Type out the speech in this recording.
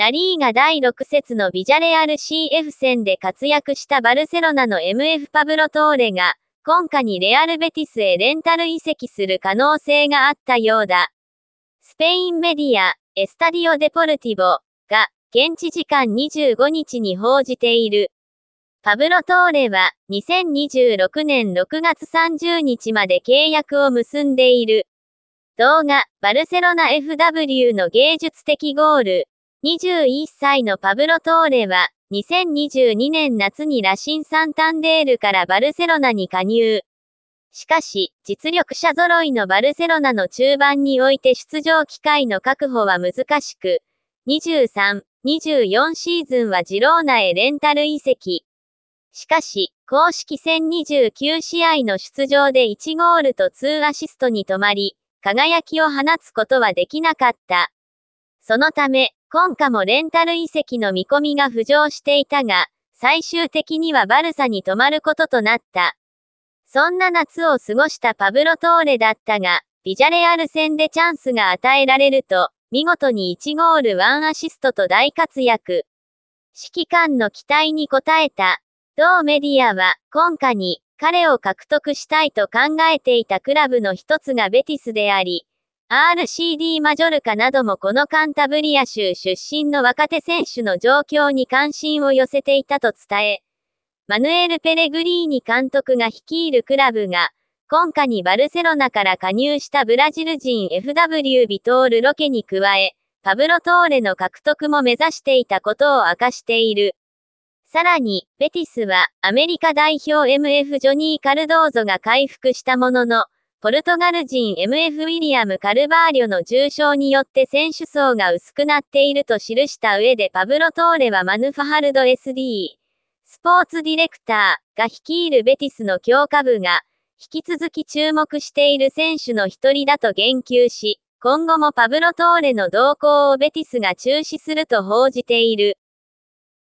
ラリーが第6節のビジャレアル CF 戦で活躍したバルセロナの MF パブロ・トーレが、今夏にレアルベティスへレンタル移籍する可能性があったようだ。スペインメディア、エスタディオ・デポルティボが、現地時間25日に報じている。パブロ・トーレは、2026年6月30日まで契約を結んでいる。動画、バルセロナ FW の芸術的ゴール。21歳のパブロ・トーレは、2022年夏にラシン・サンタンデールからバルセロナに加入。しかし、実力者揃いのバルセロナの中盤において出場機会の確保は難しく、23、24シーズンはジローナへレンタル移籍。しかし、公式戦29試合の出場で1ゴールと2アシストに止まり、輝きを放つことはできなかった。そのため、今夏もレンタル移籍の見込みが浮上していたが、最終的にはバルサに泊まることとなった。そんな夏を過ごしたパブロ・トーレだったが、ビジャレアル戦でチャンスが与えられると、見事に1ゴール1アシストと大活躍。指揮官の期待に応えた。同メディアは、今夏に、彼を獲得したいと考えていたクラブの一つがベティスであり、RCD マジョルカなどもこのカンタブリア州出身の若手選手の状況に関心を寄せていたと伝え、マヌエル・ペレグリーニ監督が率いるクラブが、今夏にバルセロナから加入したブラジル人 FW ビトール・ロケに加え、パブロ・トーレの獲得も目指していたことを明かしている。さらに、ベティスは、アメリカ代表 MF ジョニー・カルドーゾが回復したものの、ポルトガル人 MF ウィリアム・カルバーリョの重傷によって選手層が薄くなっていると記した上でパブロ・トーレはマヌファハルド SD、スポーツディレクターが率いるベティスの強化部が、引き続き注目している選手の一人だと言及し、今後もパブロ・トーレの動向をベティスが中止すると報じている。